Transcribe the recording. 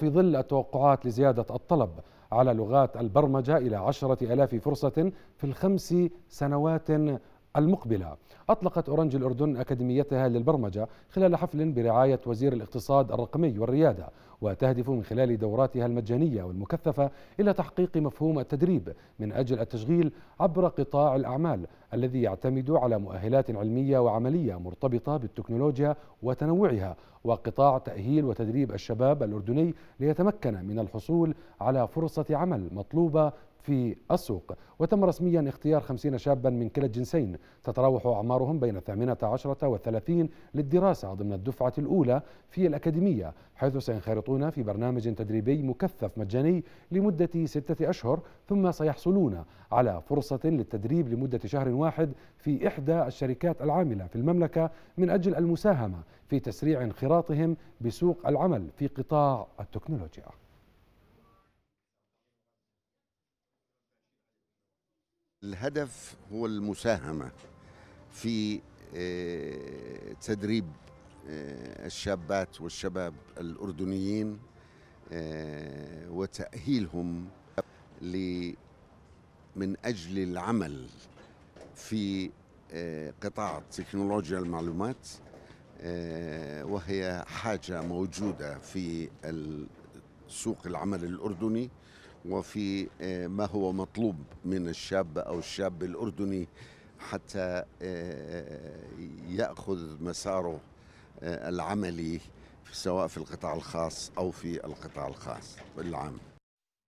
في ظل التوقعات لزيادة الطلب على لغات البرمجة إلى عشرة ألاف فرصة في الخمس سنوات المقبلة أطلقت أورنج الأردن أكاديميتها للبرمجة خلال حفل برعاية وزير الاقتصاد الرقمي والريادة وتهدف من خلال دوراتها المجانية والمكثفة إلى تحقيق مفهوم التدريب من أجل التشغيل عبر قطاع الأعمال الذي يعتمد على مؤهلات علمية وعملية مرتبطة بالتكنولوجيا وتنوعها وقطاع تأهيل وتدريب الشباب الأردني ليتمكن من الحصول على فرصة عمل مطلوبة في السوق وتم رسميا اختيار خمسين شابا من كلا الجنسين تتراوح أعمارهم بين الثامنة عشرة والثلاثين للدراسة ضمن الدفعة الأولى في الأكاديمية حيث سينخرطون في برنامج تدريبي مكثف مجاني لمدة ستة أشهر ثم سيحصلون على فرصة للتدريب لمدة شهر واحد في إحدى الشركات العاملة في المملكة من أجل المساهمة في تسريع انخراطهم بسوق العمل في قطاع التكنولوجيا الهدف هو المساهمة في آه، تدريب آه، الشابات والشباب الأردنيين آه، وتأهيلهم من أجل العمل في قطاع تكنولوجيا المعلومات وهي حاجة موجودة في سوق العمل الأردني وفي آه، ما هو مطلوب من الشاب أو الشاب الأردني حتى آه، آه، يأخذ مساره العملي سواء في القطاع الخاص أو في القطاع الخاص العام